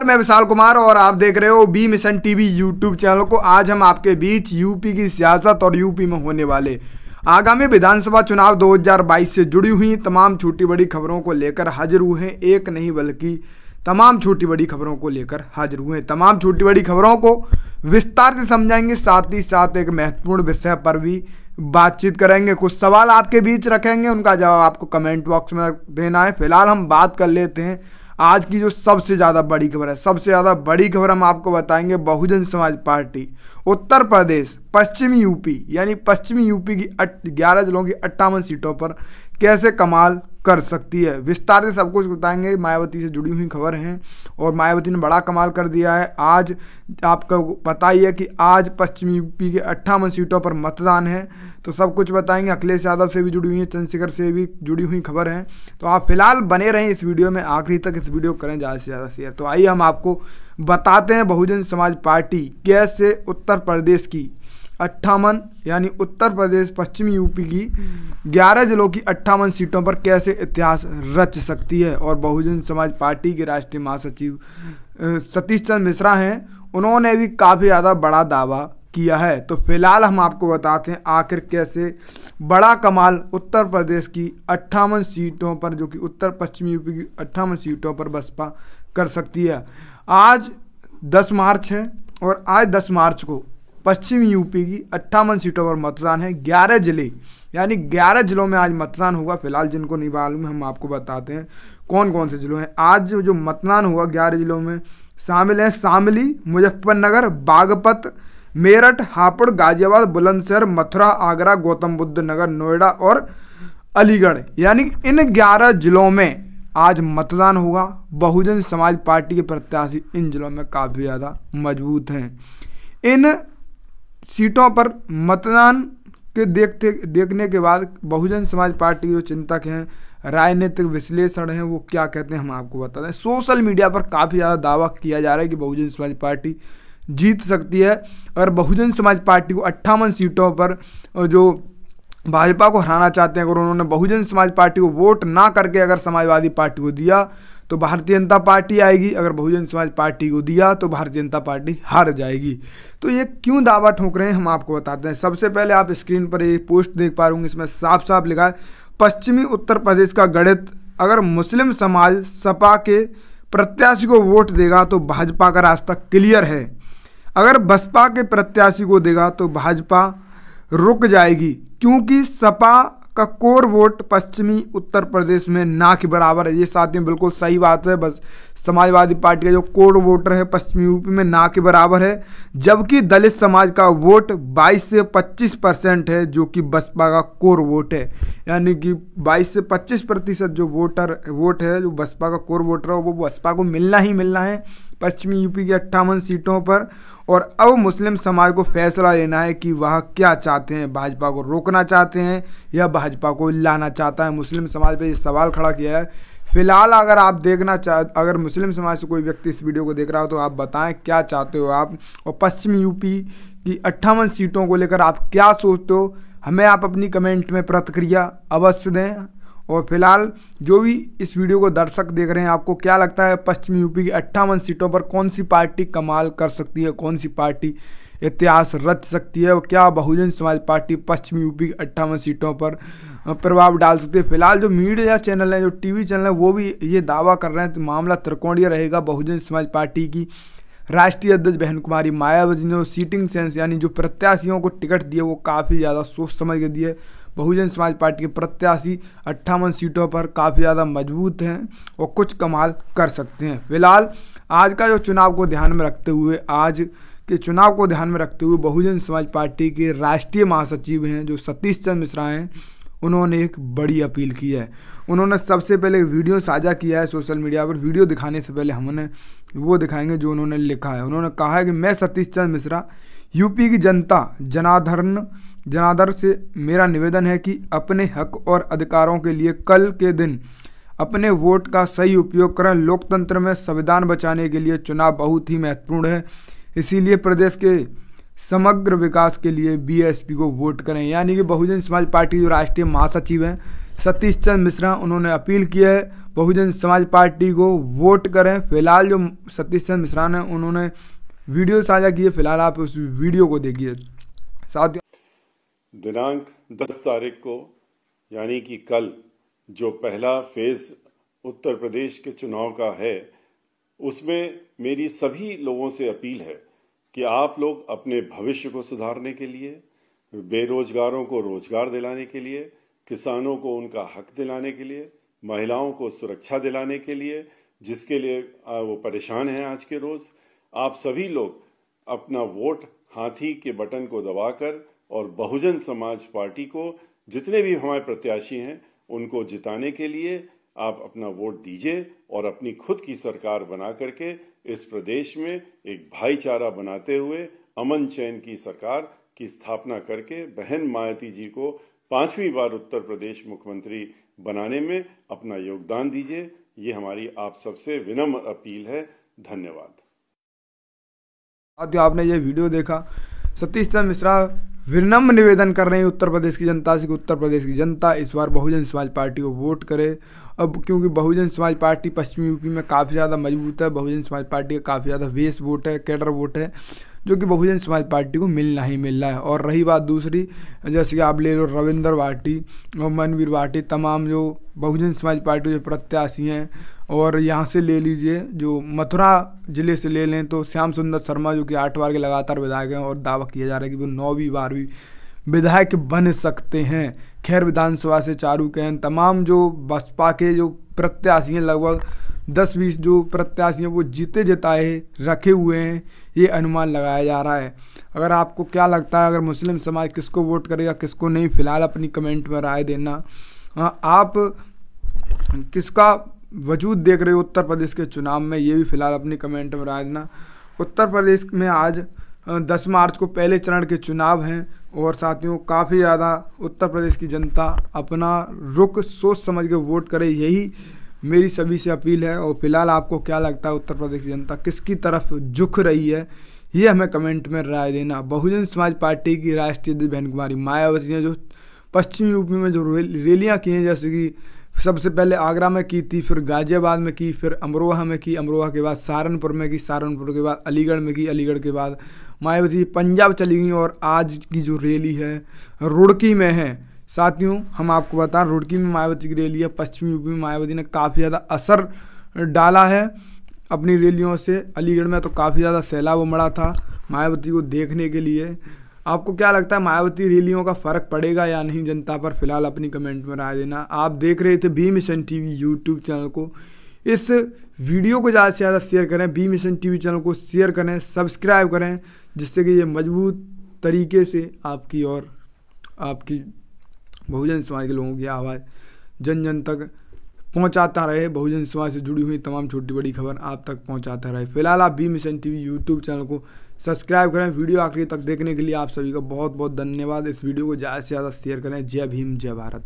और मैं विशाल कुमार और आप देख रहे हो B mission TV YouTube channel को आज हम आपके बीच यूपी की सियासत और यूपी में होने वाले आगामी विधानसभा चुनाव 2022 से जुड़ी हुई तमाम छोटी बड़ी खबरों को लेकर हाजिर हुए हैं एक नहीं बल्कि तमाम छोटी बड़ी खबरों को लेकर हाजिर हुए हैं तमाम छोटी बड़ी खबरों को विस्तार से समझाएंगे साथ ही साथ एक महत्वपूर्ण विषय पर भी बातचीत करेंगे कुछ सवाल आपके बीच रखेंगे उनका जवाब आपको कमेंट बॉक्स में देना है फिलहाल हम बात कर लेते हैं आज की जो सबसे ज़्यादा बड़ी खबर है सबसे ज़्यादा बड़ी खबर हम आपको बताएंगे बहुजन समाज पार्टी उत्तर प्रदेश पश्चिमी यूपी यानी पश्चिमी यूपी की ग्यारह जिलों की अट्ठावन सीटों पर कैसे कमाल कर सकती है विस्तार से सब कुछ बताएंगे मायावती से जुड़ी हुई खबर हैं और मायावती ने बड़ा कमाल कर दिया है आज आपको पता ही है कि आज पश्चिमी यूपी के अट्ठावन सीटों पर मतदान है तो सब कुछ बताएंगे अखिलेश यादव से भी जुड़ी हुई हैं चंद्रशेखर से भी जुड़ी हुई खबर हैं तो आप फिलहाल बने रहें इस वीडियो में आखिरी तक इस वीडियो करें ज़्यादा से ज़्यादा शेयर तो आइए हम आपको बताते हैं बहुजन समाज पार्टी कैसे उत्तर प्रदेश की अट्ठावन यानी उत्तर प्रदेश पश्चिमी यूपी की ग्यारह जिलों की अट्ठावन सीटों पर कैसे इतिहास रच सकती है और बहुजन समाज पार्टी के राष्ट्रीय महासचिव सतीश चंद्र मिश्रा हैं उन्होंने भी काफ़ी ज़्यादा बड़ा दावा किया है तो फिलहाल हम आपको बताते हैं आखिर कैसे बड़ा कमाल उत्तर प्रदेश की अट्ठावन सीटों पर जो कि उत्तर पश्चिमी यूपी की अट्ठावन सीटों पर बसपा कर सकती है आज 10 मार्च है और आज 10 मार्च को पश्चिमी यूपी की अट्ठावन सीटों पर मतदान है ग्यारह जिले यानी ग्यारह जिलों में आज मतदान होगा फिलहाल जिनको नहीं मालूम हम आपको बताते हैं कौन कौन से जिलों हैं आज जो मतदान हुआ ग्यारह जिलों में शामिल हैं शामली मुजफ्फरनगर बागपत मेरठ हापुड़ गाजियाबाद बुलंदशहर मथुरा आगरा गौतम बुद्ध नगर नोएडा और अलीगढ़ यानी इन ग्यारह जिलों में आज मतदान होगा बहुजन समाज पार्टी के प्रत्याशी इन जिलों में काफ़ी ज़्यादा मजबूत हैं इन सीटों पर मतदान के देखते देखने के बाद बहुजन समाज पार्टी जो चिंतक हैं राजनीतिक विश्लेषण हैं वो क्या कहते हैं हम आपको बता दें सोशल मीडिया पर काफ़ी ज़्यादा दावा किया जा रहा है कि बहुजन समाज पार्टी जीत सकती है और बहुजन समाज पार्टी को अट्ठावन सीटों पर जो भाजपा को हराना चाहते हैं अगर उन्होंने बहुजन समाज पार्टी को वोट ना करके अगर समाजवादी पार्टी को दिया तो भारतीय जनता पार्टी आएगी अगर बहुजन समाज पार्टी को दिया तो भारतीय जनता पार्टी हार जाएगी तो ये क्यों दावा ठोक रहे हैं हम आपको बताते हैं सबसे पहले आप स्क्रीन पर एक पोस्ट देख पा रहे इसमें साफ साफ लिखा है पश्चिमी उत्तर प्रदेश का गणित अगर मुस्लिम समाज सपा के प्रत्याशी को वोट देगा तो भाजपा का रास्ता क्लियर है अगर बसपा के प्रत्याशी को देगा तो भाजपा रुक जाएगी क्योंकि सपा का कोर वोट पश्चिमी उत्तर प्रदेश में ना के बराबर है ये साथियों बिल्कुल सही बात है बस समाजवादी पार्टी का जो कोर वोटर है पश्चिमी यूपी में ना के बराबर है जबकि दलित समाज का वोट 22 से 25 परसेंट है जो कि बसपा का कोर वोट है यानी कि 22 से 25 प्रतिशत जो वोटर वोट है जो बसपा का कोर वोटर है वो बसपा को मिलना ही मिलना है पश्चिमी यूपी की अट्ठावन सीटों पर और अब मुस्लिम समाज को फैसला लेना है कि वह क्या चाहते हैं भाजपा को रोकना चाहते हैं या भाजपा को लाना चाहता है मुस्लिम समाज पर ये सवाल खड़ा किया है फिलहाल अगर आप देखना चाह अगर मुस्लिम समाज से कोई व्यक्ति इस वीडियो को देख रहा हो तो आप बताएं क्या चाहते हो आप और पश्चिम यूपी की अट्ठावन सीटों को लेकर आप क्या सोचते हो हमें आप अपनी कमेंट में प्रतिक्रिया अवश्य दें और फिलहाल जो भी इस वीडियो को दर्शक देख रहे हैं आपको क्या लगता है पश्चिमी यूपी की अट्ठावन सीटों पर कौन सी पार्टी कमाल कर सकती है कौन सी पार्टी इतिहास रच सकती है क्या बहुजन समाज पार्टी पश्चिमी यूपी की अट्ठावन सीटों पर प्रभाव डाल सकती है फिलहाल जो मीडिया चैनल हैं जो टीवी चैनल हैं वो भी ये दावा कर रहे हैं तो मामला त्रिकोणीय रहेगा बहुजन समाज पार्टी की राष्ट्रीय अध्यक्ष बहन कुमारी मायावती ने सीटिंग सेंस यानी जो प्रत्याशियों को टिकट दिए वो काफ़ी ज़्यादा सोच समझ के दिए बहुजन समाज पार्टी के प्रत्याशी अट्ठावन सीटों पर काफ़ी ज़्यादा मजबूत हैं और कुछ कमाल कर सकते हैं फिलहाल आज का जो चुनाव को ध्यान में रखते हुए आज के चुनाव को ध्यान में रखते हुए बहुजन समाज पार्टी के राष्ट्रीय महासचिव हैं जो सतीश चंद्र मिश्रा हैं उन्होंने एक बड़ी अपील की है उन्होंने सबसे पहले वीडियो साझा किया है सोशल मीडिया पर वीडियो दिखाने से पहले हम उन्हें वो दिखाएंगे जो उन्होंने लिखा है उन्होंने कहा है कि मैं सतीश चंद्र मिश्रा यूपी की जनता जनाधरण जनाधर से मेरा निवेदन है कि अपने हक और अधिकारों के लिए कल के दिन अपने वोट का सही उपयोग करें लोकतंत्र में संविधान बचाने के लिए चुनाव बहुत ही महत्वपूर्ण है इसीलिए प्रदेश के समग्र विकास के लिए बीएसपी को वोट करें यानी कि बहुजन समाज पार्टी जो राष्ट्रीय महासचिव हैं सतीश चंद्र मिश्रा उन्होंने अपील की है बहुजन समाज पार्टी को वोट करें फिलहाल जो सतीश चंद्र मिश्रा ने उन्होंने वीडियो साझा किए फिलहाल आप उस वीडियो को देखिए साथ दिनांक 10 तारीख को यानी कि कल जो पहला फेज उत्तर प्रदेश के चुनाव का है उसमें मेरी सभी लोगों से अपील है कि आप लोग अपने भविष्य को सुधारने के लिए बेरोजगारों को रोजगार दिलाने के लिए किसानों को उनका हक दिलाने के लिए महिलाओं को सुरक्षा दिलाने के लिए जिसके लिए वो परेशान हैं आज के रोज आप सभी लोग अपना वोट हाथी के बटन को दबाकर और बहुजन समाज पार्टी को जितने भी हमारे प्रत्याशी हैं उनको जिताने के लिए आप अपना वोट दीजिए और अपनी खुद की सरकार बना करके इस प्रदेश में एक भाईचारा बनाते हुए अमन चैन की सरकार की स्थापना करके बहन मायती जी को पांचवी बार उत्तर प्रदेश मुख्यमंत्री बनाने में अपना योगदान दीजिए ये हमारी आप सबसे विनम्र अपील है धन्यवाद आपने ये वीडियो देखा सतीश चंद मिश्रा विनम्र निवेदन कर रहे हैं उत्तर प्रदेश की जनता से कि उत्तर प्रदेश की जनता इस बार बहुजन समाज पार्टी को वोट करे अब क्योंकि बहुजन समाज पार्टी पश्चिमी यूपी में काफ़ी ज़्यादा मजबूत है बहुजन समाज पार्टी का काफ़ी ज़्यादा वेस वोट है कैडर वोट है जो कि बहुजन समाज पार्टी को मिलना ही मिलना है और रही बात दूसरी जैसे कि आप ले लो रविंदर भाटी और मनवीर भाटी तमाम जो बहुजन समाज पार्टी के प्रत्याशी हैं और यहाँ से ले लीजिए जो मथुरा ज़िले से ले लें तो श्याम सुंदर शर्मा जो कि आठ बार के लगातार विधायक हैं और दावा किया जा रहा है कि वो नौवीं बारहवीं विधायक बन सकते हैं खैर विधानसभा से चारू कैन तमाम जो बसपा के जो प्रत्याशी हैं लगभग दस बीस जो प्रत्याशी हैं वो जीते जिताए रखे हुए हैं ये अनुमान लगाया जा रहा है अगर आपको क्या लगता है अगर मुस्लिम समाज किसको वोट करेगा किसको नहीं फिलहाल अपनी कमेंट में राय देना हाँ, आप किसका वजूद देख रहे हो उत्तर प्रदेश के चुनाव में ये भी फिलहाल अपनी कमेंट में राय देना उत्तर प्रदेश में आज दस मार्च को पहले चरण के चुनाव हैं और साथियों काफ़ी ज़्यादा उत्तर प्रदेश की जनता अपना रुख सोच समझ के वोट करे यही मेरी सभी से अपील है और फिलहाल आपको क्या लगता है उत्तर प्रदेश की जनता किसकी तरफ झुक रही है ये हमें कमेंट में राय देना बहुजन समाज पार्टी की राष्ट्रीय अध्यक्ष बहन कुमारी मायावती ने जो पश्चिमी यूपी में जो रैलियाँ की हैं जैसे कि सबसे पहले आगरा में की थी फिर गाजियाबाद में की फिर अमरोहा में की अमरोहा के बाद सहारनपुर में की सहारनपुर के बाद अलीगढ़ में की अलीगढ़ के बाद मायावती पंजाब चली गई और आज की जो रैली है रुड़की में है साथियों हम आपको बताएं रुड़की में मायावती की रैली है पश्चिमी यूपी में मायावती ने काफ़ी ज़्यादा असर डाला है अपनी रैलियों से अलीगढ़ में तो काफ़ी ज़्यादा सैलाब उमड़ा था मायावती को देखने के लिए आपको क्या लगता है मायावती रैलियों का फ़र्क पड़ेगा या नहीं जनता पर फिलहाल अपनी कमेंट में राय देना आप देख रहे थे B mission T V YouTube channel को इस वीडियो को ज़्यादा से ज़्यादा शेयर करें B mission T V channel को शेयर करें सब्सक्राइब करें जिससे कि ये मजबूत तरीके से आपकी और आपकी बहुजन समाज के लोगों की आवाज़ जन जन तक पहुंचाता रहे बहुजन समाज से जुड़ी हुई तमाम छोटी बड़ी खबर आप तक पहुंचाता रहे फिलहाल आप भी मिशन टीवी यूट्यूब चैनल को सब्सक्राइब करें वीडियो आखिरी तक देखने के लिए आप सभी का बहुत बहुत धन्यवाद इस वीडियो को ज़्यादा से ज़्यादा शेयर करें जय भीम जय भारत